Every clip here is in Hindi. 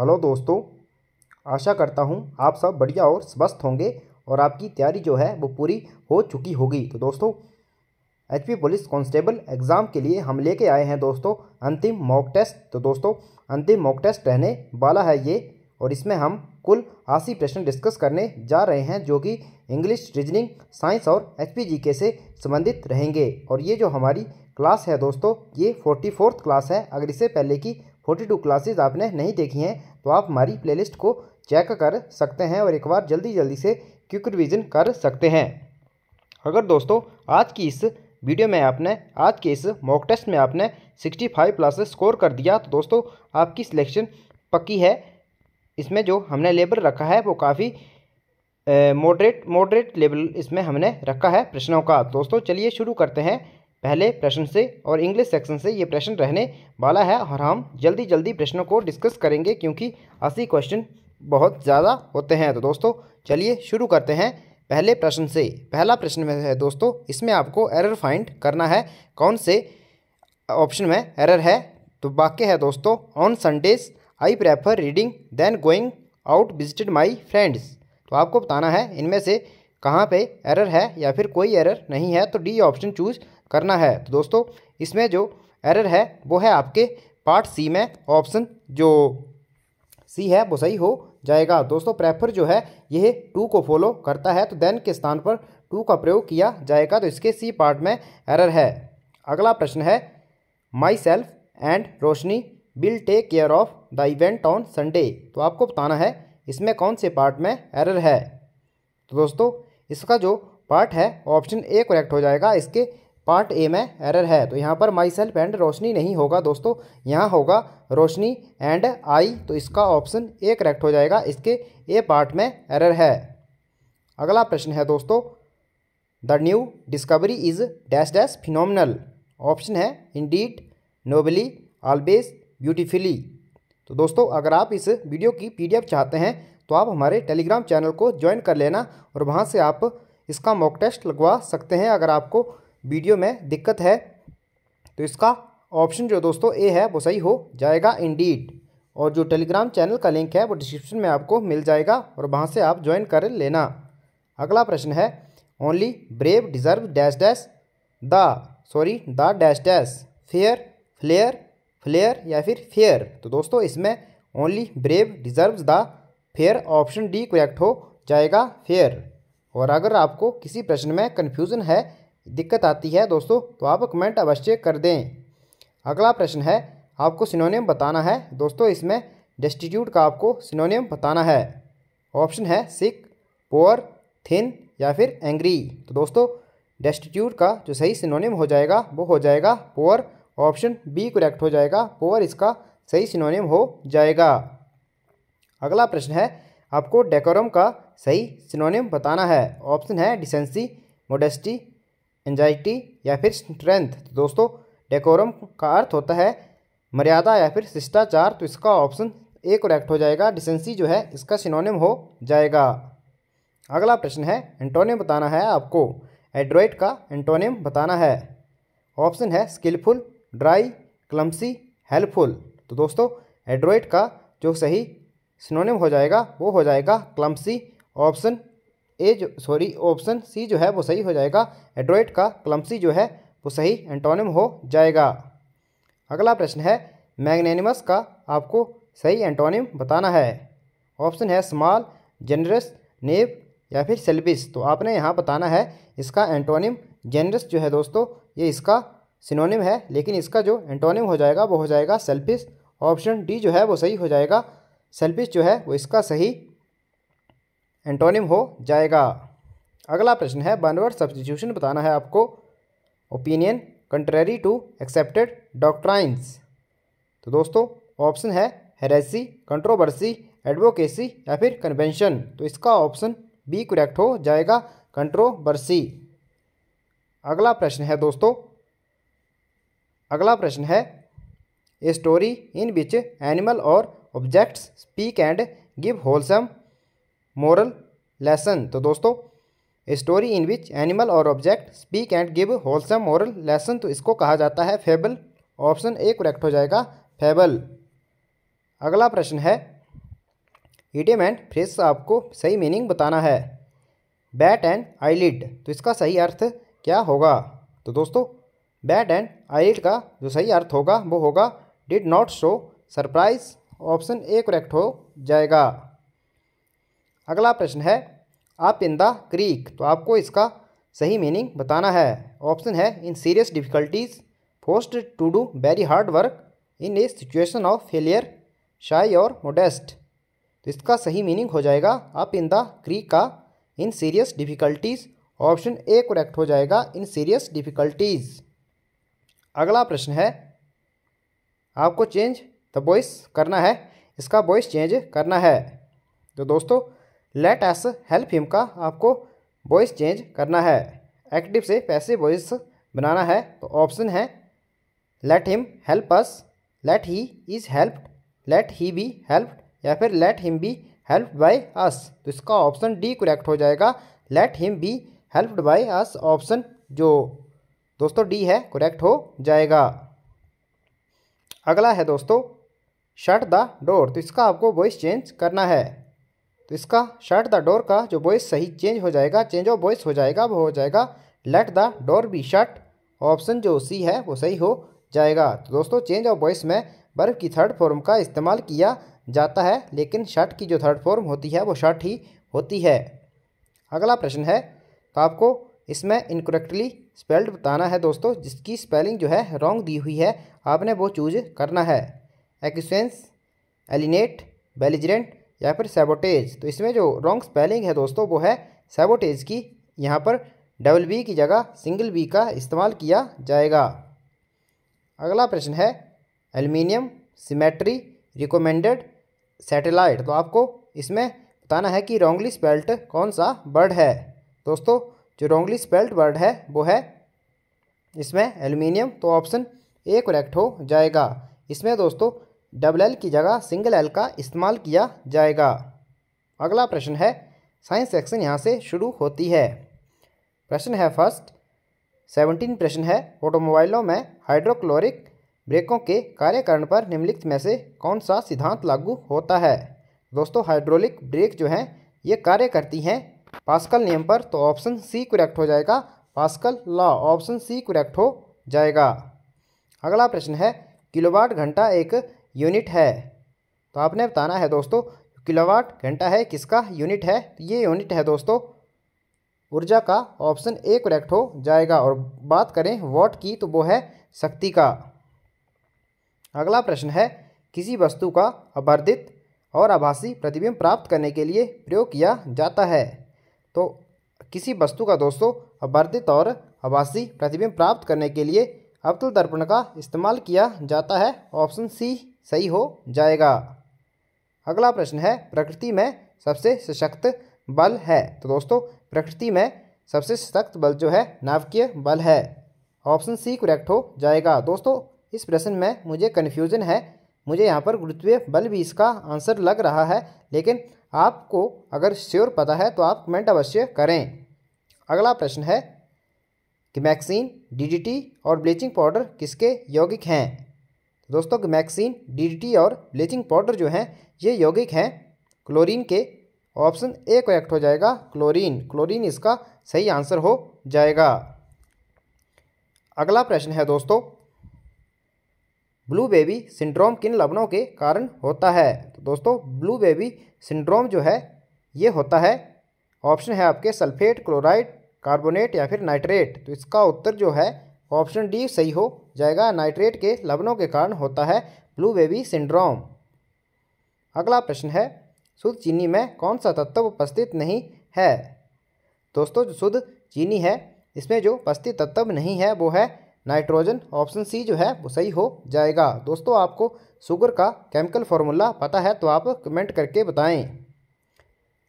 हेलो दोस्तों आशा करता हूँ आप सब बढ़िया और स्वस्थ होंगे और आपकी तैयारी जो है वो पूरी हो चुकी होगी तो दोस्तों एचपी पुलिस कांस्टेबल एग्ज़ाम के लिए हम लेके आए हैं दोस्तों अंतिम मॉक टेस्ट तो दोस्तों अंतिम मॉक टेस्ट रहने वाला है ये और इसमें हम कुल आसी प्रश्न डिस्कस करने जा रहे हैं जो कि इंग्लिश रीजनिंग साइंस और एच पी से संबंधित रहेंगे और ये जो हमारी क्लास है दोस्तों ये फोर्टी फोर्थ क्लास है अगर इससे पहले की फोर्टी टू क्लासेज आपने नहीं देखी हैं तो आप हमारी प्लेलिस्ट को चेक कर सकते हैं और एक बार जल्दी जल्दी से क्विक रिविज़न कर सकते हैं अगर दोस्तों आज की इस वीडियो में आपने आज के इस मॉक टेस्ट में आपने 65 प्लस स्कोर कर दिया तो दोस्तों आपकी सिलेक्शन पक्की है इसमें जो हमने लेबल रखा है वो काफ़ी मॉडरेट मॉडरेट लेबल इसमें हमने रखा है प्रश्नों का दोस्तों चलिए शुरू करते हैं पहले प्रश्न से और इंग्लिश सेक्शन से ये प्रश्न रहने वाला है और हम जल्दी जल्दी प्रश्नों को डिस्कस करेंगे क्योंकि अस्सी क्वेश्चन बहुत ज़्यादा होते हैं तो दोस्तों चलिए शुरू करते हैं पहले प्रश्न से पहला प्रश्न में है दोस्तों इसमें आपको एरर फाइंड करना है कौन से ऑप्शन में एरर है तो वाक्य है दोस्तों on Sundays I prefer reading then going out visited my friends तो आपको बताना है इनमें से कहाँ पे एरर है या फिर कोई एरर नहीं है तो डी ऑप्शन चूज करना है तो दोस्तों इसमें जो एरर है वो है आपके पार्ट सी में ऑप्शन जो सी है वो सही हो जाएगा दोस्तों प्रेफर जो है यह टू को फॉलो करता है तो देन के स्थान पर टू का प्रयोग किया जाएगा तो इसके सी पार्ट में एरर है अगला प्रश्न है myself and Roshni will take care of the event on Sunday तो आपको बताना है इसमें कौन से पार्ट में एरर है तो दोस्तों इसका जो पार्ट है ऑप्शन ए करेक्ट हो जाएगा इसके पार्ट ए में एरर है तो यहाँ पर माई सेल्फ एंड रोशनी नहीं होगा दोस्तों यहाँ होगा रोशनी एंड आई तो इसका ऑप्शन ए करेक्ट हो जाएगा इसके ए पार्ट में एरर है अगला प्रश्न है दोस्तों the new discovery is dash dash phenomenal option है इंडीट नोबली ऑलवेज ब्यूटिफुली तो दोस्तों अगर आप इस वीडियो की पी चाहते हैं तो आप हमारे टेलीग्राम चैनल को ज्वाइन कर लेना और वहाँ से आप इसका मॉक टेस्ट लगवा सकते हैं अगर आपको वीडियो में दिक्कत है तो इसका ऑप्शन जो दोस्तों ए है वो सही हो जाएगा इंडीड और जो टेलीग्राम चैनल का लिंक है वो डिस्क्रिप्शन में आपको मिल जाएगा और वहाँ से आप ज्वाइन कर लेना अगला प्रश्न है only brave deserve dash dash the sorry the dash dash fair flair flair या फिर फेयर तो दोस्तों इसमें only brave deserve the fair option D correct हो जाएगा फेयर और अगर आपको किसी प्रश्न में कन्फ्यूज़न है दिक्कत आती है दोस्तों तो आप कमेंट अवश्य कर दें अगला प्रश्न है आपको सिनोनियम बताना है दोस्तों इसमें डेस्टिट्यूट का आपको सिनोनियम बताना है ऑप्शन है सिक पोअर थिन या फिर एंग्री तो दोस्तों डेस्टिट्यूट का जो सही सिनोनियम हो जाएगा वो हो जाएगा पोअर ऑप्शन बी करेक्ट हो जाएगा पोअर इसका सही सिनोनियम हो जाएगा अगला प्रश्न है आपको डेकोरम का सही सिनोनियम बताना है ऑप्शन है डिसेंसी मोडेस्टी एंजाइटी या फिर स्ट्रेंथ तो दोस्तों डेकोरम का अर्थ होता है मर्यादा या फिर शिष्टाचार तो इसका ऑप्शन ए करेक्ट हो जाएगा डिसेंसी जो है इसका सिनोनिम हो जाएगा अगला प्रश्न है एंटोनियम बताना है आपको एड्रॉइड का एंटोनियम बताना है ऑप्शन है स्किलफुल ड्राई क्लम्सी हेल्पफुल तो दोस्तों एड्रॉइड का जो सही सिनोनिम हो जाएगा वो हो जाएगा क्लम्सी ऑप्शन ए जो सॉरी ऑप्शन सी जो है वो सही हो जाएगा एड्रॉइड का क्लम्सी जो है वो सही एंटोनिम हो जाएगा अगला प्रश्न है मैग्नेनिमस का आपको सही एंटोनिम बताना है ऑप्शन है स्मॉल जनरस नेव या फिर सेल्बिस तो आपने यहाँ बताना है इसका एंटोनिम जेनरस जो है दोस्तों ये इसका सिनोनिम है लेकिन इसका जो एंटोनिम हो जाएगा वो हो जाएगा सेल्फिस ऑप्शन डी जो है वो सही हो जाएगा सेल्फिस जो है वो इसका सही एंटोनिम हो जाएगा अगला प्रश्न है बनवर सब्सटीट्यूशन बताना है आपको opinion contrary to accepted doctrines तो दोस्तों ऑप्शन है हेरेसी कंट्रोवर्सी एडवोकेसी या फिर कन्वेंशन तो इसका ऑप्शन बी करेक्ट हो जाएगा कंट्रोवर्सी अगला प्रश्न है दोस्तों अगला प्रश्न है a story in which animal और objects speak and give wholesome moral lesson तो दोस्तों स्टोरी इन विच एनिमल और object speak and give wholesome moral lesson तो इसको कहा जाता है फेबल ऑप्शन ए करेक्ट हो जाएगा फेबल अगला प्रश्न है इडियम एंड फ्रेस आपको सही मीनिंग बताना है बैट एंड आईलिड तो इसका सही अर्थ क्या होगा तो दोस्तों बैट एंड आईलिड का जो सही अर्थ होगा वो होगा did not show surprise option A correct हो जाएगा अगला प्रश्न है आप इन द क्रीक तो आपको इसका सही मीनिंग बताना है ऑप्शन है in serious difficulties forced to do very hard work in a situation of failure shy और मोडेस्ट तो इसका सही मीनिंग हो जाएगा अप इन द क्रीक का in serious difficulties option A correct हो जाएगा इन सीरियस डिफिकल्टीज अगला प्रश्न है आपको चेंज द वॉइस करना है इसका वॉइस चेंज करना है तो दोस्तों लेट एस हेल्प हिम का आपको वॉइस चेंज करना है एक्टिव से पैसे वॉइस बनाना है तो ऑप्शन है let him help us let he is helped let he be helped या फिर let him be helped by us तो इसका ऑप्शन डी करेक्ट हो जाएगा let him be helped by us option जो दोस्तों डी है करेक्ट हो जाएगा अगला है दोस्तों शट द डोर तो इसका आपको वॉइस चेंज करना है तो इसका शट द डोर का जो वॉइस सही चेंज हो जाएगा चेंज ऑफ वॉइस हो जाएगा वो हो जाएगा let the door be shut option जो सी है वो सही हो जाएगा तो दोस्तों चेंज ऑफ वॉइस में बर्फ की थर्ड फॉर्म का इस्तेमाल किया जाता है लेकिन शर्ट की जो थर्ड फॉर्म होती है वो शर्ट ही होती है अगला प्रश्न है तो आपको इसमें इनकोरेक्टली स्पेल्ड बताना है दोस्तों जिसकी स्पेलिंग जो है रॉन्ग दी हुई है आपने वो चूज करना है एक्सेंस एलिनेट बेलिजरेंट या फिर सेबोटेज तो इसमें जो रॉन्ग स्पेलिंग है दोस्तों वो है सेबोटेज की यहाँ पर डबल बी की जगह सिंगल बी का इस्तेमाल किया जाएगा अगला प्रश्न है एल्यूमिनियम सिमेट्री रिकोमेंडेड सैटेलाइट तो आपको इसमें बताना है कि रोंगली स्पेल्ट कौन सा बर्ड है दोस्तों जो रोंगली स्पेल्ट बर्ड है वो है इसमें एल्यूमिनियम तो ऑप्शन ए करेक्ट हो जाएगा इसमें दोस्तों डबल एल की जगह सिंगल एल का इस्तेमाल किया जाएगा अगला प्रश्न है साइंस सेक्शन यहाँ से शुरू होती है प्रश्न है फर्स्ट सेवनटीन प्रश्न है ऑटोमोबाइलों में हाइड्रोक्लोरिक ब्रेकों के कार्यकरण पर निम्नलिखित में से कौन सा सिद्धांत लागू होता है दोस्तों हाइड्रोलिक ब्रेक जो हैं ये कार्य करती हैं पास्कल नियम पर तो ऑप्शन सी करेक्ट हो जाएगा Pascal law option C correct हो जाएगा अगला प्रश्न है किलोवाट घंटा एक यूनिट है तो आपने बताना है दोस्तों किलोवाट घंटा है किसका यूनिट है तो ये यूनिट है दोस्तों ऊर्जा का ऑप्शन ए करेक्ट हो जाएगा और बात करें वॉट की तो वो है शक्ति का अगला प्रश्न है किसी वस्तु का अवर्धित और आभासी प्रतिबिंब प्राप्त करने के लिए प्रयोग किया जाता है तो किसी वस्तु का दोस्तों अवर्धित और आभासी प्रतिबिंब प्राप्त करने के लिए अवतल दर्पण का इस्तेमाल किया जाता है ऑप्शन सी सही हो जाएगा अगला प्रश्न है प्रकृति में सबसे सशक्त बल है तो दोस्तों प्रकृति में सबसे सशक्त बल जो है नाभिकीय बल है ऑप्शन सी करेक्ट हो जाएगा दोस्तों इस प्रश्न में मुझे कन्फ्यूजन है मुझे यहाँ पर गुरुत्वीय बल भी इसका आंसर लग रहा है लेकिन आपको अगर श्योर पता है तो आप कमेंट अवश्य करें अगला प्रश्न है कि मैक्सीन डीडीटी और ब्लीचिंग पाउडर किसके यौगिक हैं दोस्तों मैक्सिन डीडीटी और ब्लीचिंग पाउडर जो हैं ये यौगिक हैं क्लोरीन के ऑप्शन ए करेक्ट हो जाएगा क्लोरीन क्लोरीन इसका सही आंसर हो जाएगा अगला प्रश्न है दोस्तों ब्लू बेबी सिंड्रोम किन लवणों के कारण होता है तो दोस्तों ब्लू बेबी सिंड्रोम जो है ये होता है ऑप्शन है आपके सल्फेट क्लोराइड कार्बोनेट या फिर नाइट्रेट तो इसका उत्तर जो है ऑप्शन डी सही हो जाएगा नाइट्रेट के लवणों के कारण होता है ब्लू बेबी सिंड्रोम अगला प्रश्न है शुद्ध चीनी में कौन सा तत्व उपस्थित नहीं है दोस्तों जो शुद्ध चीनी है इसमें जो उपस्थित तत्व नहीं है वो है नाइट्रोजन ऑप्शन सी जो है वो सही हो जाएगा दोस्तों आपको शुगर का केमिकल फॉर्मूला पता है तो आप कमेंट करके बताएं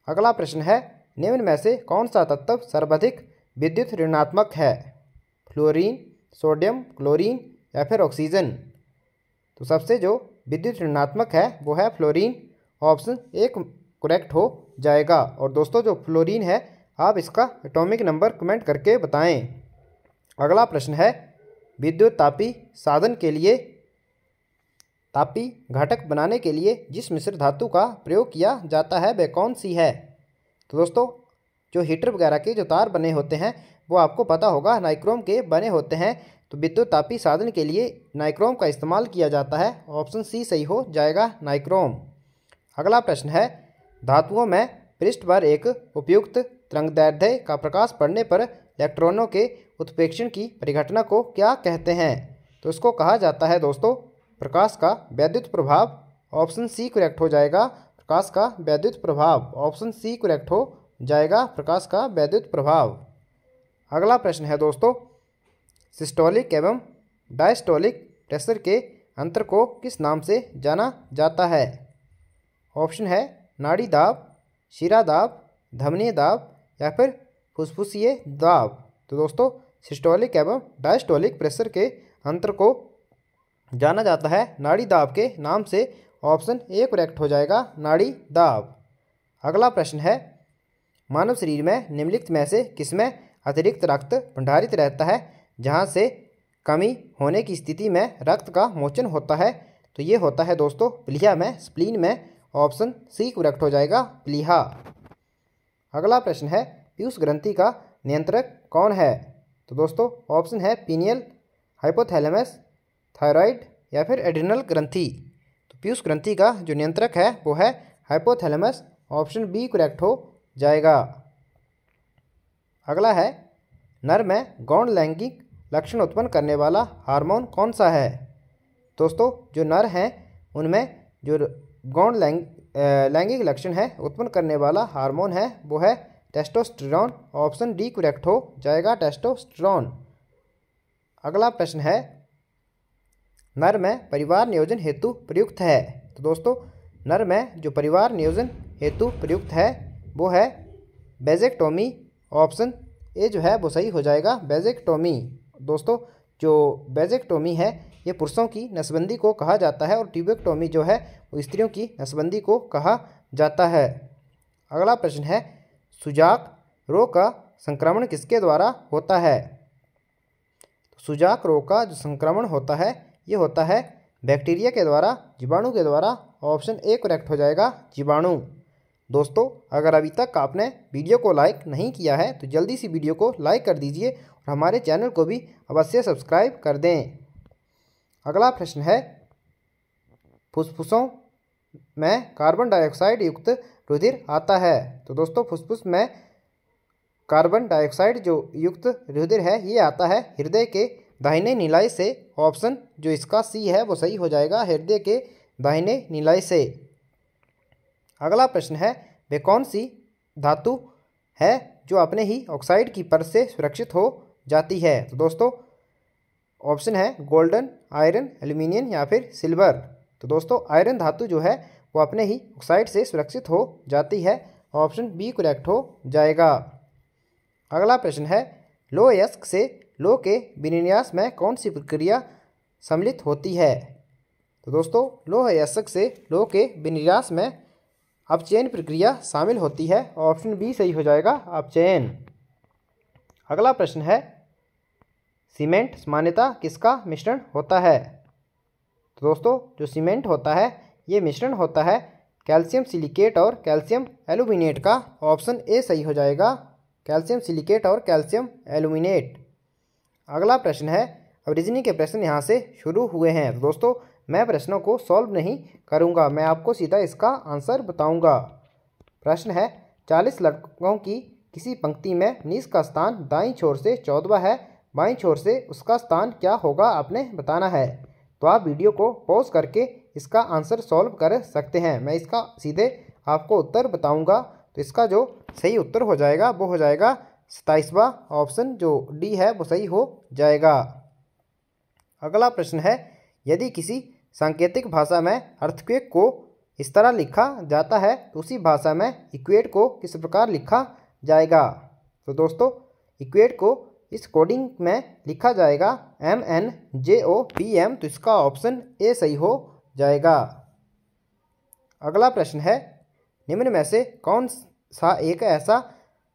अगला प्रश्न है निम्न में से कौन सा तत्व सर्वाधिक विद्युत ऋणात्मक है फ्लोरीन सोडियम क्लोरीन या फिर ऑक्सीजन तो सबसे जो विद्युत ऋणात्मक है वो है फ्लोरीन ऑप्शन एक करेक्ट हो जाएगा और दोस्तों जो फ्लोरीन है आप इसका एटॉमिक नंबर कमेंट करके बताएं अगला प्रश्न है विद्युत तापी साधन के लिए तापी घटक बनाने के लिए जिस मिश्र धातु का प्रयोग किया जाता है वह कौन सी है तो दोस्तों जो हीटर वगैरह के जो तार बने होते हैं वो आपको पता होगा नाइक्रोम के बने होते हैं तो विद्युत तापी साधन के लिए नाइक्रोम का इस्तेमाल किया जाता है ऑप्शन सी सही हो जाएगा नाइक्रोम अगला प्रश्न है धातुओं में पृष्ठ पर एक उपयुक्त तरंगदैर्ध्य का प्रकाश पड़ने पर इलेक्ट्रॉनों के उत्प्रेक्षण की परिघटना को क्या कहते हैं तो इसको कहा जाता है दोस्तों प्रकाश का वैद्युत प्रभाव ऑप्शन सी करेक्ट हो जाएगा प्रकाश का वैद्युत प्रभाव ऑप्शन सी करेक्ट हो जाएगा प्रकाश का वैद्युत प्रभाव अगला प्रश्न है दोस्तों सिस्टोलिक एवं डायस्टोलिक प्रेशर के अंतर को किस नाम से जाना जाता है ऑप्शन है नाड़ी दाब शिरा दाब धमनीय दाब या फिर फुसफुसीय दाब तो दोस्तों सिस्टोलिक एवं डायस्टोलिक प्रेशर के अंतर को जाना जाता है नाड़ी दाब के नाम से ऑप्शन ए करेक्ट हो जाएगा नाड़ी दाब अगला प्रश्न है मानव शरीर में निम्नलिखित में से किसमें अतिरिक्त रक्त भंडारित रहता है जहाँ से कमी होने की स्थिति में रक्त का मोचन होता है तो ये होता है दोस्तों प्लीहा में स्प्लीन में ऑप्शन सी करेक्ट हो जाएगा प्लीहा अगला प्रश्न है पीयूष ग्रंथि का नियंत्रक कौन है तो दोस्तों ऑप्शन है पीनियल हाइपोथैलेमस थायराइड या फिर एड्रिनल ग्रंथि तो पीयूष ग्रंथि का जो नियंत्रक है वो है हाइपोथैलेमस ऑप्शन बी करेक्ट हो जाएगा अगला है नर में गौण लैंगिक लक्षण उत्पन्न करने वाला हार्मोन कौन सा है दोस्तों जो नर हैं उनमें जो गौण लैंग लैंगिक लक्षण है उत्पन्न करने वाला हार्मोन है वो है टेस्टोस्टेरोन ऑप्शन डी करेक्ट हो जाएगा टेस्टोस्टेरोन अगला प्रश्न है नर में परिवार नियोजन हेतु प्रयुक्त है तो दोस्तों नर में जो परिवार नियोजन हेतु प्रयुक्त है वो है बेजेक्टोमी ऑप्शन ए जो है वो सही हो जाएगा बेजेक्टोमी दोस्तों जो बेजेक्टोमी है ये पुरुषों की नसबंदी को कहा जाता है और ट्यूबेक्टोमी जो है वो स्त्रियों की नसबंदी को कहा जाता है अगला प्रश्न है सुजाक रोग का संक्रमण किसके द्वारा होता है तो सुजाक रोग का जो संक्रमण होता है ये होता है बैक्टीरिया के द्वारा जीवाणु के द्वारा ऑप्शन ए करेक्ट हो जाएगा जीवाणु दोस्तों अगर अभी तक आपने वीडियो को लाइक नहीं किया है तो जल्दी सी वीडियो को लाइक कर दीजिए और हमारे चैनल को भी अवश्य सब्सक्राइब कर दें अगला प्रश्न है फुसफुसों में कार्बन डाइऑक्साइड युक्त रुधिर आता है तो दोस्तों फुसफुस में कार्बन डाइऑक्साइड जो युक्त रुधिर है ये आता है हृदय के दाहिने नीलाई से ऑप्शन जो इसका सी है वो सही हो जाएगा हृदय के दाहिने नीलाई से अगला प्रश्न है वे कौन सी धातु है जो अपने ही ऑक्साइड की परत से सुरक्षित हो जाती है तो दोस्तों ऑप्शन है गोल्डन आयरन एल्यूमिनियम या फिर सिल्वर तो दोस्तों आयरन धातु जो है वो अपने ही ऑक्साइड से सुरक्षित हो जाती है ऑप्शन बी करेक्ट हो जाएगा अगला प्रश्न है लो यस्क से लो के विनिन्यास में कौन सी प्रक्रिया सम्मिलित होती है तो दोस्तों लोह यस्क से लो के विन्यास में अब चयन प्रक्रिया शामिल होती है ऑप्शन बी सही हो जाएगा अब चयन अगला प्रश्न है सीमेंट सामान्यता किसका मिश्रण होता है तो दोस्तों जो सीमेंट होता है ये मिश्रण होता है कैल्शियम सिलिकेट और कैल्शियम एलुमिनेट का ऑप्शन ए सही हो जाएगा कैल्शियम सिलिकेट और कैल्शियम एलुमिनेट अगला प्रश्न है अब रिजनी के प्रश्न यहाँ से शुरू हुए हैं दोस्तों मैं प्रश्नों को सॉल्व नहीं करूँगा मैं आपको सीधा इसका आंसर बताऊँगा प्रश्न है चालीस लड़कों की किसी पंक्ति में नीस का स्थान दाई छोर से चौदवा है बाई छोर से उसका स्थान क्या होगा आपने बताना है तो आप वीडियो को पॉज करके इसका आंसर सॉल्व कर सकते हैं मैं इसका सीधे आपको उत्तर बताऊंगा तो इसका जो सही उत्तर हो जाएगा वो हो जाएगा सताइसवा ऑप्शन जो डी है वो सही हो जाएगा अगला प्रश्न है यदि किसी सांकेतिक भाषा में अर्थक्वेक को इस तरह लिखा जाता है तो उसी भाषा में इक्वेट को किस प्रकार लिखा जाएगा तो दोस्तों इक्वेट को इस कोडिंग में लिखा जाएगा M N J O P M तो इसका ऑप्शन ए सही हो जाएगा अगला प्रश्न है निम्न में से कौन सा एक ऐसा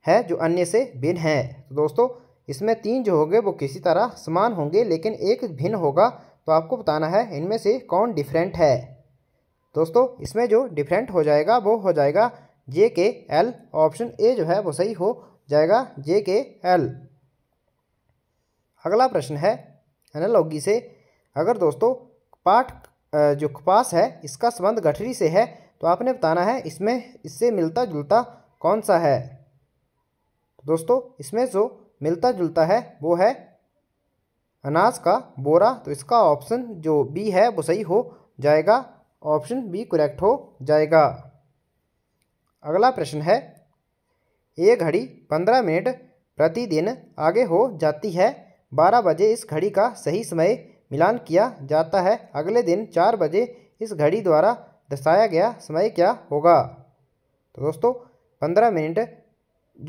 है जो अन्य से भिन्न है तो दोस्तों इसमें तीन जो होंगे वो किसी तरह समान होंगे लेकिन एक भिन्न होगा तो आपको बताना है इनमें से कौन डिफरेंट है दोस्तों इसमें जो डिफरेंट हो जाएगा वो हो जाएगा जे के एल ऑप्शन ए जो है वो सही हो जाएगा जे के एल अगला प्रश्न है एनालॉगी से अगर दोस्तों पाठ जो कपास है इसका संबंध गठरी से है तो आपने बताना है इसमें इससे मिलता जुलता कौन सा है दोस्तों इसमें जो मिलता जुलता है वो है अनाज का बोरा तो इसका ऑप्शन जो बी है वो सही हो जाएगा ऑप्शन बी करेक्ट हो जाएगा अगला प्रश्न है ये घड़ी पंद्रह मिनट प्रतिदिन आगे हो जाती है बारह बजे इस घड़ी का सही समय मिलान किया जाता है अगले दिन चार बजे इस घड़ी द्वारा दर्शाया गया समय क्या होगा तो दोस्तों पंद्रह मिनट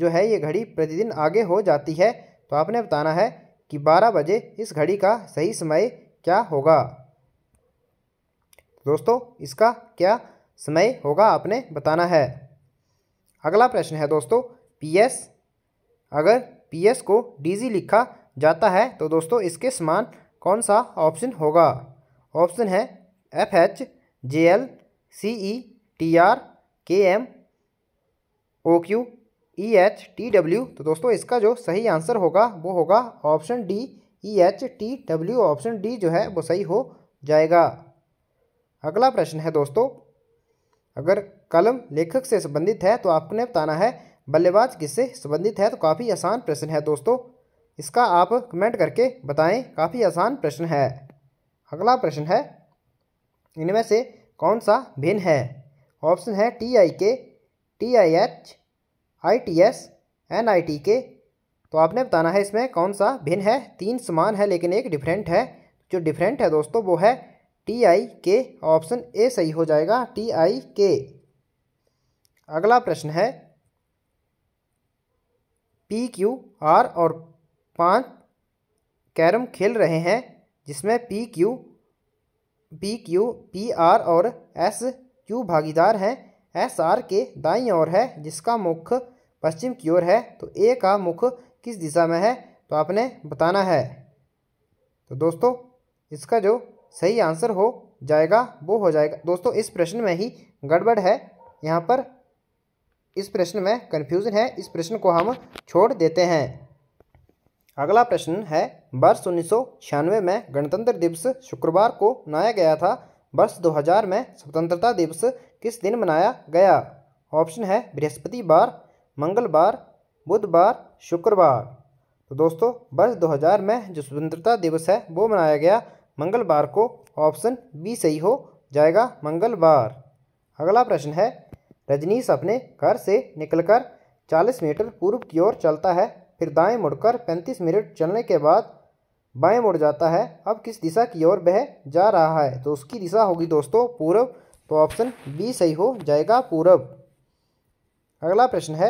जो है ये घड़ी प्रतिदिन आगे हो जाती है तो आपने बताना है कि 12 बजे इस घड़ी का सही समय क्या होगा दोस्तों इसका क्या समय होगा आपने बताना है अगला प्रश्न है दोस्तों पीएस अगर पीएस को डीजी लिखा जाता है तो दोस्तों इसके समान कौन सा ऑप्शन होगा ऑप्शन है F H J L C E T R K M O Q E H T W तो दोस्तों इसका जो सही आंसर होगा वो होगा option D E H T W option D जो है वो सही हो जाएगा अगला प्रश्न है दोस्तों अगर कलम लेखक से संबंधित है तो आपने बताना है बल्लेबाज किससे संबंधित है तो काफ़ी आसान प्रश्न है दोस्तों इसका आप कमेंट करके बताएं काफ़ी आसान प्रश्न है अगला प्रश्न है इनमें से कौन सा भिन्न है ऑप्शन है T I K T I H I T S N I T K तो आपने बताना है इसमें कौन सा भिन्न है तीन समान है लेकिन एक डिफरेंट है जो डिफरेंट है दोस्तों वो है टी आई के ऑप्शन ए सही हो जाएगा टी आई के अगला प्रश्न है पी क्यू आर और पांच कैरम खेल रहे हैं जिसमें P Q P Q P R और एस क्यू भागीदार हैं है सार के दाई ओर है जिसका मुख पश्चिम की ओर है तो ए का मुख किस दिशा में है तो आपने बताना है तो दोस्तों इसका जो सही आंसर हो जाएगा वो हो जाएगा दोस्तों इस प्रश्न में ही गड़बड़ है यहाँ पर इस प्रश्न में कन्फ्यूज़न है इस प्रश्न को हम छोड़ देते हैं अगला प्रश्न है वर्ष उन्नीस में गणतंत्र दिवस शुक्रवार को मनाया गया था वर्ष 2000 में स्वतंत्रता दिवस किस दिन मनाया गया ऑप्शन है बृहस्पतिवार मंगलवार बुधवार शुक्रवार तो दोस्तों वर्ष 2000 में जो स्वतंत्रता दिवस है वो मनाया गया मंगलवार को ऑप्शन बी सही हो जाएगा मंगलवार अगला प्रश्न है रजनीश अपने घर से निकलकर 40 मीटर पूर्व की ओर चलता है फिर दाएं मुड़कर 35 मिनट चलने के बाद बाएं मुड़ जाता है अब किस दिशा की ओर वह जा रहा है तो उसकी दिशा होगी दोस्तों पूर्व तो ऑप्शन बी सही हो जाएगा पूरब अगला प्रश्न है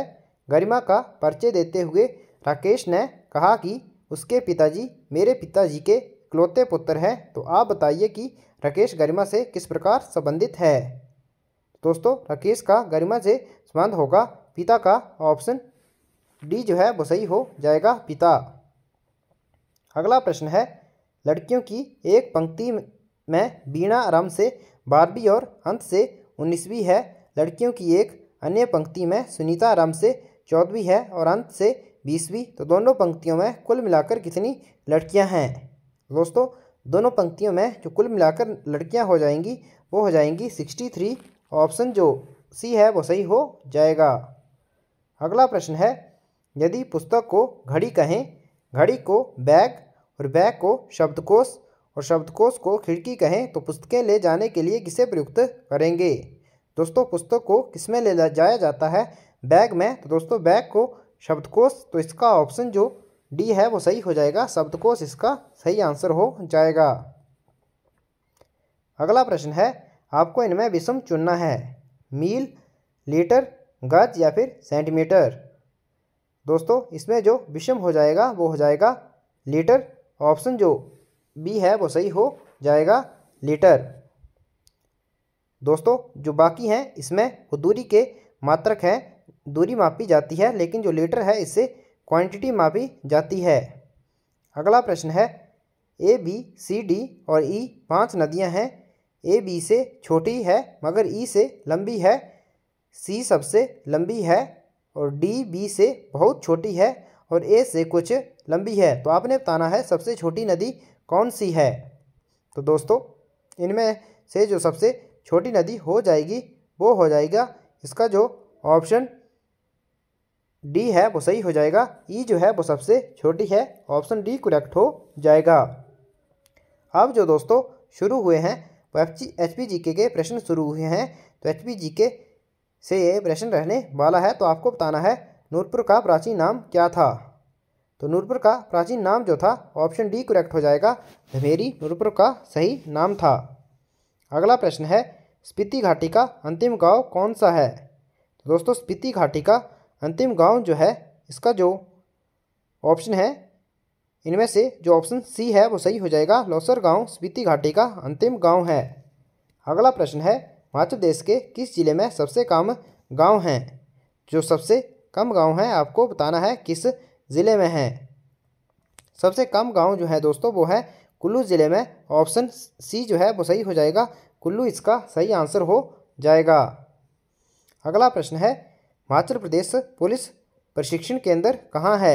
गरिमा का परिचय देते हुए राकेश ने कहा कि उसके पिताजी मेरे पिताजी के इकलौते पुत्र हैं तो आप बताइए कि राकेश गरिमा से किस प्रकार संबंधित है दोस्तों राकेश का गरिमा से संबंध होगा पिता का ऑप्शन डी जो है वो सही हो जाएगा पिता अगला प्रश्न है लड़कियों की एक पंक्ति में बीणा आराम से बारहवीं और अंत से उन्नीसवीं है लड़कियों की एक अन्य पंक्ति में सुनीता आराम से चौदहवीं है और अंत से बीसवीं तो दोनों पंक्तियों में कुल मिलाकर कितनी लड़कियां हैं दोस्तों दोनों पंक्तियों में जो कुल मिलाकर लड़कियां हो जाएंगी वो हो जाएंगी सिक्सटी थ्री ऑप्शन जो सी है वो सही हो जाएगा अगला प्रश्न है यदि पुस्तक को घड़ी कहें घड़ी को बैग और बैग को शब्दकोश और शब्दकोश को खिड़की कहें तो पुस्तकें ले जाने के लिए किसे प्रयुक्त करेंगे दोस्तों पुस्तक को किसमें ले जाया जाता है बैग में तो दोस्तों बैग को शब्दकोश तो इसका ऑप्शन जो डी है वो सही हो जाएगा शब्दकोश इसका सही आंसर हो जाएगा अगला प्रश्न है आपको इनमें विषम चुनना है मील लीटर गज या फिर सेंटीमीटर दोस्तों इसमें जो विषम हो जाएगा वो हो जाएगा लीटर ऑप्शन जो बी है वो सही हो जाएगा लीटर दोस्तों जो बाकी हैं इसमें वो दूरी के मात्रक हैं दूरी मापी जाती है लेकिन जो लीटर है इससे क्वांटिटी मापी जाती है अगला प्रश्न है ए बी सी डी और ई e, पांच नदियां हैं ए बी से छोटी है मगर ई e से लंबी है सी सबसे लंबी है और डी बी से बहुत छोटी है और ए से कुछ लंबी है तो आपने बताना है सबसे छोटी नदी कौन सी है तो दोस्तों इनमें से जो सबसे छोटी नदी हो जाएगी वो हो जाएगा इसका जो ऑप्शन डी है वो सही हो जाएगा ई जो है वो सबसे छोटी है ऑप्शन डी करेक्ट हो जाएगा अब जो दोस्तों शुरू हुए हैं वो F G H P G के, के प्रश्न शुरू हुए हैं तो एच पी जी के से ये प्रश्न रहने वाला है तो आपको बताना है नूरपुर का प्राचीन नाम क्या था तो नूरपुर का प्राचीन नाम जो था ऑप्शन डी करेक्ट हो जाएगा धमेरी नूरपुर का सही नाम था अगला प्रश्न है स्पीति घाटी का अंतिम गांव कौन सा है तो दोस्तों स्पीति घाटी का अंतिम गांव जो है इसका जो ऑप्शन है इनमें से जो ऑप्शन सी है वो सही हो जाएगा लोसर गांव स्पीति घाटी का अंतिम गांव है अगला प्रश्न है हिमाचल प्रदेश के किस जिले में सबसे कम गांव हैं जो सबसे कम गांव हैं आपको बताना है किस ज़िले में हैं सबसे कम गांव जो है दोस्तों वो है कुल्लू ज़िले में ऑप्शन सी जो है वो सही हो जाएगा कुल्लू इसका सही आंसर हो जाएगा अगला प्रश्न है हिमाचल प्रदेश पुलिस प्रशिक्षण केंद्र कहाँ है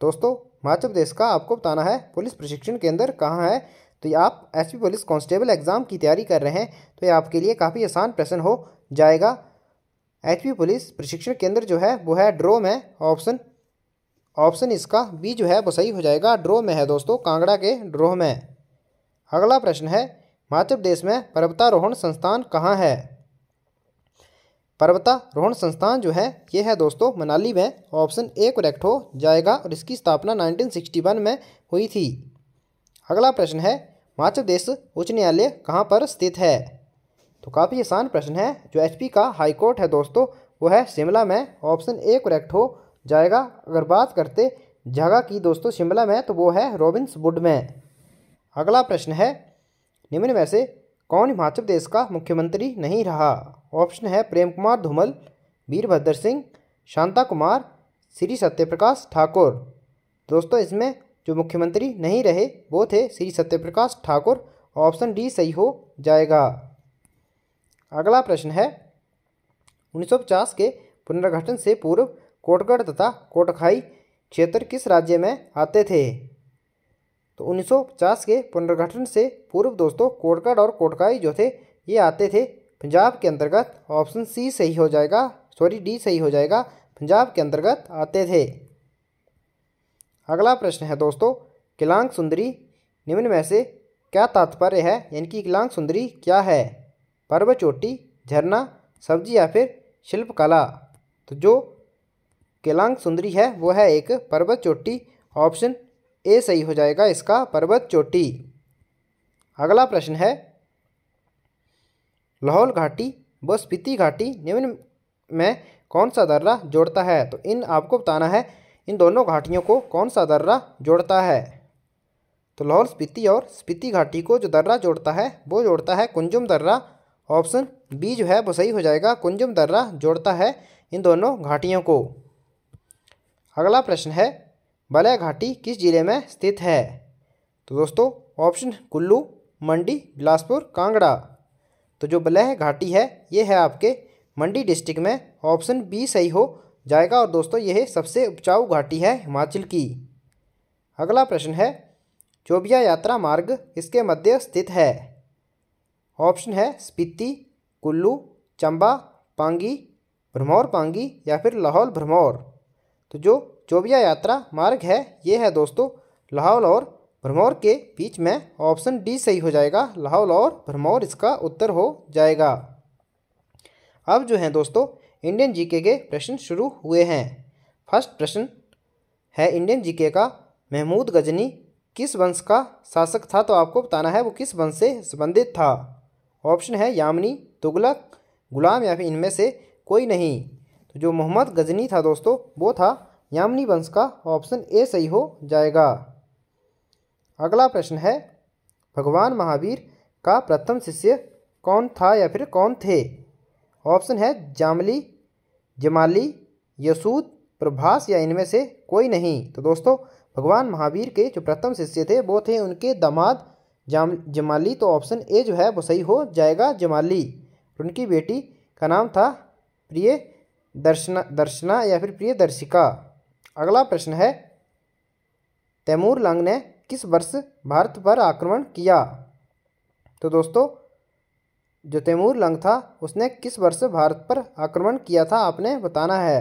दोस्तों हिमाचल प्रदेश का आपको बताना है पुलिस प्रशिक्षण केंद्र कहाँ है तो ये आप एस पुलिस कांस्टेबल एग्ज़ाम की तैयारी कर रहे हैं तो ये आपके लिए काफ़ी आसान प्रश्न हो जाएगा एच पुलिस प्रशिक्षण केंद्र जो है वो है ड्रो में ऑप्शन ऑप्शन इसका बी जो है वो सही हो जाएगा ड्रोह में है दोस्तों कांगड़ा के ड्रोह में अगला प्रश्न है मध्य प्रदेश में पर्वतारोहण संस्थान कहाँ है पर्वतारोहण संस्थान जो है ये है दोस्तों मनाली में ऑप्शन ए करेक्ट हो जाएगा और इसकी स्थापना 1961 में हुई थी अगला प्रश्न है मध्य प्रदेश उच्च न्यायालय कहाँ पर स्थित है तो काफ़ी आसान प्रश्न है जो एचपी का हाईकोर्ट है दोस्तों वो है शिमला में ऑप्शन ए करेक्ट हो जाएगा अगर बात करते जगह की दोस्तों शिमला में तो वो है रॉबिन्स वुड में अगला प्रश्न है निम्न में से कौन हिमाचल प्रदेश का मुख्यमंत्री नहीं रहा ऑप्शन है प्रेम कुमार धूमल वीरभद्र सिंह शांता कुमार श्री सत्यप्रकाश ठाकुर दोस्तों इसमें जो मुख्यमंत्री नहीं रहे वो थे श्री सत्यप्रकाश ठाकुर ऑप्शन डी सही हो जाएगा अगला प्रश्न है 1950 के पुनर्गठन से पूर्व कोटगढ़ तथा कोटखाई क्षेत्र किस राज्य में आते थे तो 1950 के पुनर्गठन से पूर्व दोस्तों कोटगढ़ और कोटखाई जो थे ये आते थे पंजाब के अंतर्गत ऑप्शन सी सही हो जाएगा सॉरी डी सही हो जाएगा पंजाब के अंतर्गत आते थे अगला प्रश्न है दोस्तों किलांग सुंदरी निम्न में से क्या तात्पर्य है यानी कि किलांग सुंदरी क्या है पर्व चोटी झरना सब्जी या फिर शिल्पकला तो जो केलांग सुंदरी है वो है एक पर्वत चोटी ऑप्शन ए सही हो जाएगा इसका पर्वत चोटी अगला प्रश्न है लाहौल घाटी व स्पीति घाटी निम्न में कौन सा दर्रा जोड़ता है तो इन आपको बताना है इन दोनों घाटियों को कौन सा दर्रा जोड़ता है तो लाहौल स्पीति और स्पीति घाटी को जो दर्रा जोड़ता है वो जोड़ता है कुंजुम दर्रा ऑप्शन बी जो है वो सही हो जाएगा कुंजुम दर्रा जोड़ता है इन दोनों घाटियों को अगला प्रश्न है बलय घाटी किस जिले में स्थित है तो दोस्तों ऑप्शन कुल्लू मंडी बिलासपुर कांगड़ा तो जो बलह घाटी है ये है आपके मंडी डिस्ट्रिक्ट में ऑप्शन बी सही हो जाएगा और दोस्तों यह सबसे उपजाऊ घाटी है हिमाचल की अगला प्रश्न है चौबिया यात्रा मार्ग किसके मध्य स्थित है ऑप्शन है स्पीति कुल्लू चंबा पांगी भरमौर पांगी या फिर लाहौल भरमौर तो जो चौबिया यात्रा मार्ग है ये है दोस्तों लाहौल और भरमौर के बीच में ऑप्शन डी सही हो जाएगा लाहौल और भरमौर इसका उत्तर हो जाएगा अब जो है दोस्तों इंडियन जीके के प्रश्न शुरू हुए हैं फर्स्ट प्रश्न है इंडियन जीके का महमूद गजनी किस वंश का शासक था तो आपको बताना है वो किस वंश से संबंधित था ऑप्शन है यामनी तुगलक गुलाम या फिर इनमें से कोई नहीं तो जो मोहम्मद गजनी था दोस्तों वो था यामनी वंश का ऑप्शन ए सही हो जाएगा अगला प्रश्न है भगवान महावीर का प्रथम शिष्य कौन था या फिर कौन थे ऑप्शन है जामली जमाली यसूद प्रभास या इनमें से कोई नहीं तो दोस्तों भगवान महावीर के जो प्रथम शिष्य थे वो थे उनके दामाद जाम जमाली तो ऑप्शन ए जो है वो सही हो जाएगा जमाली उनकी बेटी का नाम था प्रिय दर्शना दर्शना या फिर प्रिय दर्शिका अगला प्रश्न है तैमूर लंग ने किस वर्ष भारत पर आक्रमण किया तो दोस्तों जो तैमूर लंग था उसने किस वर्ष भारत पर आक्रमण किया था आपने बताना है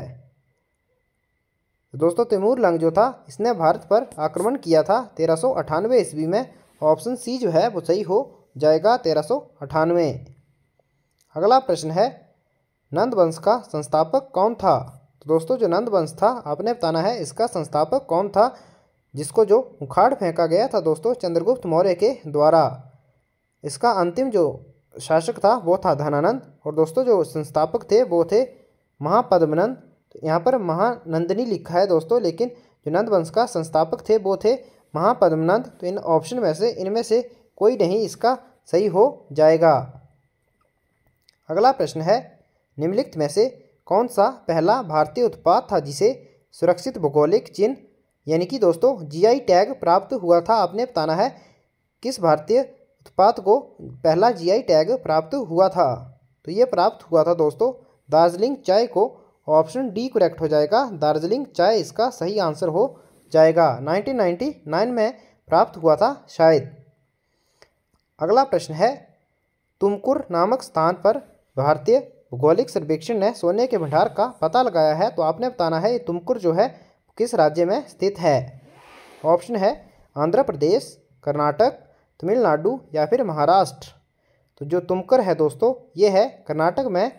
तो दोस्तों तैमूर लंग जो था इसने भारत पर आक्रमण किया था तेरह सौ अठानवे ईस्वी में ऑप्शन सी जो है वो सही हो जाएगा तेरह सौ अठानवे अगला प्रश्न है नंद वंश का संस्थापक कौन था तो दोस्तों जो नंद वंश था आपने बताना है इसका संस्थापक कौन था जिसको जो उखाड़ फेंका गया था दोस्तों चंद्रगुप्त मौर्य के द्वारा इसका अंतिम जो शासक था वो था धनानंद और दोस्तों जो संस्थापक थे वो थे महापद्मनंद तो यहाँ पर महानंदनी लिखा है दोस्तों लेकिन जो नंद वंश का संस्थापक थे वो थे महापद्मनंद तो इन ऑप्शन में से इनमें से कोई नहीं इसका सही हो जाएगा अगला प्रश्न है निम्नलिखित में से कौन सा पहला भारतीय उत्पाद था जिसे सुरक्षित भौगोलिक चिन्ह यानी कि दोस्तों जीआई टैग प्राप्त हुआ था आपने बताना है किस भारतीय उत्पाद को पहला जीआई टैग प्राप्त हुआ था तो ये प्राप्त हुआ था दोस्तों दार्जिलिंग चाय को ऑप्शन डी करेक्ट हो जाएगा दार्जिलिंग चाय इसका सही आंसर हो जाएगा 1999 में प्राप्त हुआ था शायद अगला प्रश्न है तुमकुर नामक स्थान पर भारतीय भौगोलिक सर्वेक्षण ने सोने के भंडार का पता लगाया है तो आपने बताना है तुमकुर जो है किस राज्य में स्थित है ऑप्शन है आंध्र प्रदेश कर्नाटक तमिलनाडु या फिर महाराष्ट्र तो जो तुमकर है दोस्तों ये है कर्नाटक में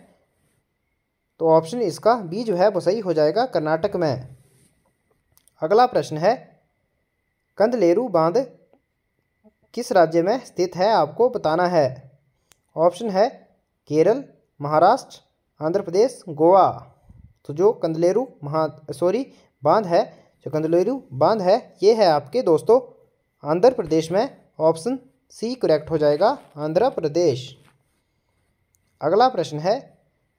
तो ऑप्शन इसका बी जो है वो सही हो जाएगा कर्नाटक में अगला प्रश्न है कंदलेरू बांध किस राज्य में स्थित है आपको बताना है ऑप्शन है केरल महाराष्ट्र आंध्र प्रदेश गोवा तो जो कंदलेरू महा सॉरी बांध है जो कंदलेरू बांध है ये है आपके दोस्तों आंध्र प्रदेश में ऑप्शन सी करेक्ट हो जाएगा आंध्र प्रदेश अगला प्रश्न है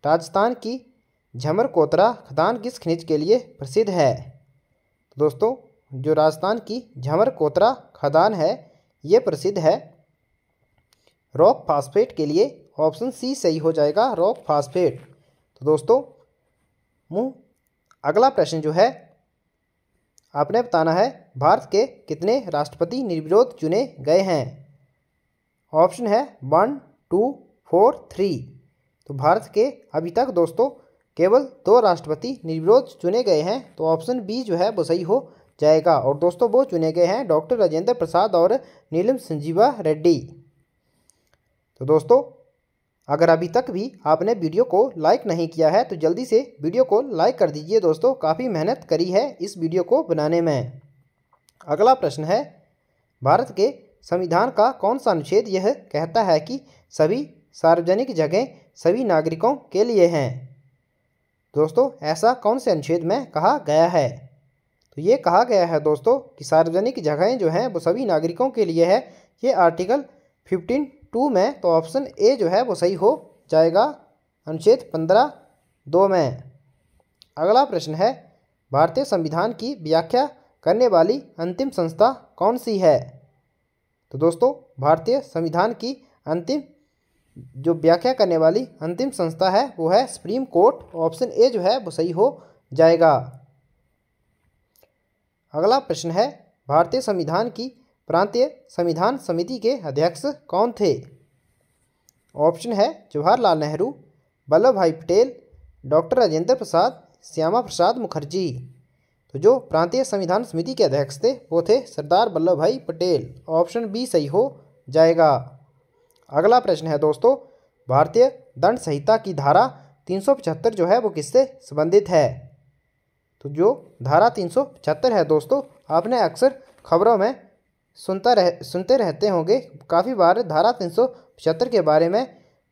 राजस्थान की झमर कोतरा खदान किस खनिज के लिए प्रसिद्ध है तो दोस्तों जो राजस्थान की झमर कोतरा खदान है ये प्रसिद्ध है रॉक फास्फेट के लिए ऑप्शन सी सही हो जाएगा रॉक फास्फेट तो दोस्तों मुँह अगला प्रश्न जो है आपने बताना है भारत के कितने राष्ट्रपति निर्विरोध चुने गए हैं ऑप्शन है वन टू फोर थ्री तो भारत के अभी तक दोस्तों केवल दो राष्ट्रपति निर्विरोध चुने गए हैं तो ऑप्शन बी जो है वो सही हो जाएगा और दोस्तों वो चुने गए हैं डॉक्टर राजेंद्र प्रसाद और नीलम संजीवा रेड्डी तो दोस्तों अगर अभी तक भी आपने वीडियो को लाइक नहीं किया है तो जल्दी से वीडियो को लाइक कर दीजिए दोस्तों काफ़ी मेहनत करी है इस वीडियो को बनाने में अगला प्रश्न है भारत के संविधान का कौन सा अनुच्छेद यह कहता है कि सभी सार्वजनिक जगह सभी नागरिकों के लिए हैं दोस्तों ऐसा कौन से अनुच्छेद में कहा गया है तो ये कहा गया है दोस्तों कि सार्वजनिक जगहें जो हैं वो सभी नागरिकों के लिए है ये आर्टिकल फिफ्टीन टू में तो ऑप्शन ए जो है वो सही हो जाएगा अनुच्छेद पंद्रह दो में अगला प्रश्न है भारतीय संविधान की व्याख्या करने वाली अंतिम संस्था कौन सी है तो दोस्तों भारतीय संविधान की अंतिम जो व्याख्या करने वाली अंतिम संस्था है वो है सुप्रीम कोर्ट ऑप्शन ए जो है वो सही हो जाएगा अगला प्रश्न है भारतीय संविधान की प्रांतीय संविधान समिति के अध्यक्ष कौन थे ऑप्शन है जवाहरलाल नेहरू वल्लभ भाई पटेल डॉक्टर राजेंद्र प्रसाद श्यामा प्रसाद मुखर्जी तो जो प्रांतीय संविधान समिति के अध्यक्ष थे वो थे सरदार वल्लभ भाई पटेल ऑप्शन बी सही हो जाएगा अगला प्रश्न है दोस्तों भारतीय दंड संहिता की धारा 375 जो है वो किससे संबंधित है तो जो धारा 375 है दोस्तों आपने अक्सर खबरों में सुनता रह सुनते रहते होंगे काफ़ी बार धारा तीन के बारे में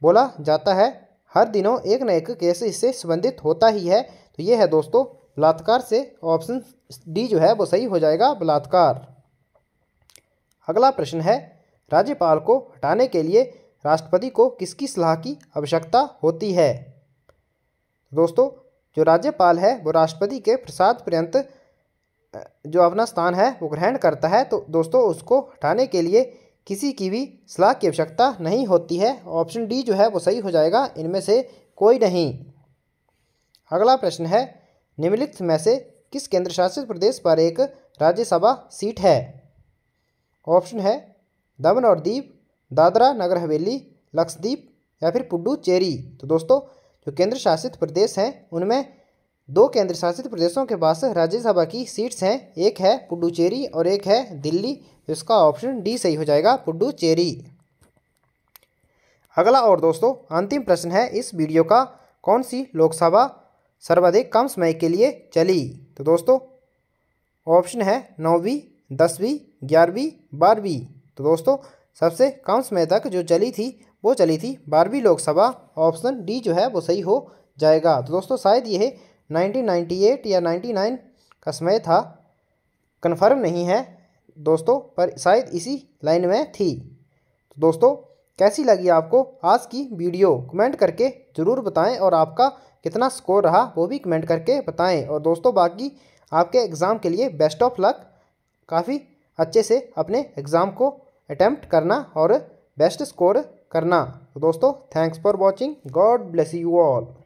बोला जाता है हर दिनों एक न एक केस इससे संबंधित होता ही है तो ये है दोस्तों बलात्कार से ऑप्शन डी जो है वो सही हो जाएगा बलात्कार अगला प्रश्न है राज्यपाल को हटाने के लिए राष्ट्रपति को किसकी सलाह की आवश्यकता होती है दोस्तों जो राज्यपाल है वो राष्ट्रपति के प्रसाद पर्यंत जो अपना स्थान है वो ग्रहण करता है तो दोस्तों उसको हटाने के लिए किसी की भी सलाह की आवश्यकता नहीं होती है ऑप्शन डी जो है वो सही हो जाएगा इनमें से कोई नहीं अगला प्रश्न है निम्नलिखित में से किस केंद्र शासित प्रदेश पर एक राज्यसभा सीट है ऑप्शन है दमन और दीप दादरा नगर हवेली लक्षद्वीप या फिर पुडुचेरी तो दोस्तों जो केंद्र शासित प्रदेश हैं उनमें दो केंद्र शासित प्रदेशों के पास राज्यसभा की सीट्स हैं एक है पुडुचेरी और एक है दिल्ली इसका ऑप्शन डी सही हो जाएगा पुडुचेरी अगला और दोस्तों अंतिम प्रश्न है इस वीडियो का कौन सी लोकसभा सर्वाधिक कम समय के लिए चली तो दोस्तों ऑप्शन है नौवीं दसवीं ग्यारहवीं बारहवीं तो दोस्तों सबसे कम समय तक जो चली थी वो चली थी बारहवीं लोकसभा ऑप्शन डी जो है वो सही हो जाएगा तो दोस्तों शायद यह 1998 या 99 का समय था कन्फर्म नहीं है दोस्तों पर शायद इसी लाइन में थी तो दोस्तों कैसी लगी आपको आज की वीडियो कमेंट करके ज़रूर बताएं और आपका कितना स्कोर रहा वो भी कमेंट करके बताएं और दोस्तों बाकी आपके एग्ज़ाम के लिए बेस्ट ऑफ लक काफ़ी अच्छे से अपने एग्ज़ाम को अटैम्प्ट करना और बेस्ट स्कोर करना तो दोस्तों thanks for watching God bless you all